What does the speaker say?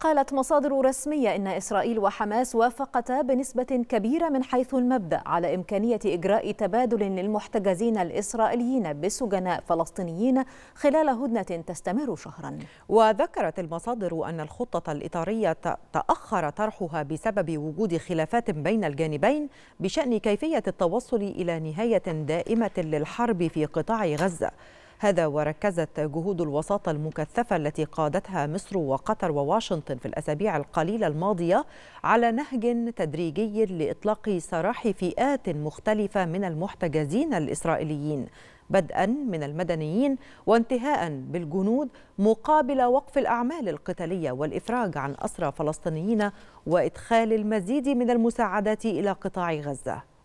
قالت مصادر رسمية إن إسرائيل وحماس وافقتا بنسبة كبيرة من حيث المبدأ على إمكانية إجراء تبادل للمحتجزين الإسرائيليين بسجناء فلسطينيين خلال هدنة تستمر شهرا وذكرت المصادر أن الخطة الإطارية تأخر طرحها بسبب وجود خلافات بين الجانبين بشأن كيفية التوصل إلى نهاية دائمة للحرب في قطاع غزة هذا وركزت جهود الوساطة المكثفة التي قادتها مصر وقطر وواشنطن في الأسابيع القليلة الماضية على نهج تدريجي لإطلاق سراح فئات مختلفة من المحتجزين الإسرائيليين بدءا من المدنيين وانتهاء بالجنود مقابل وقف الاعمال القتاليه والافراج عن اسرى فلسطينيين وادخال المزيد من المساعدات الى قطاع غزه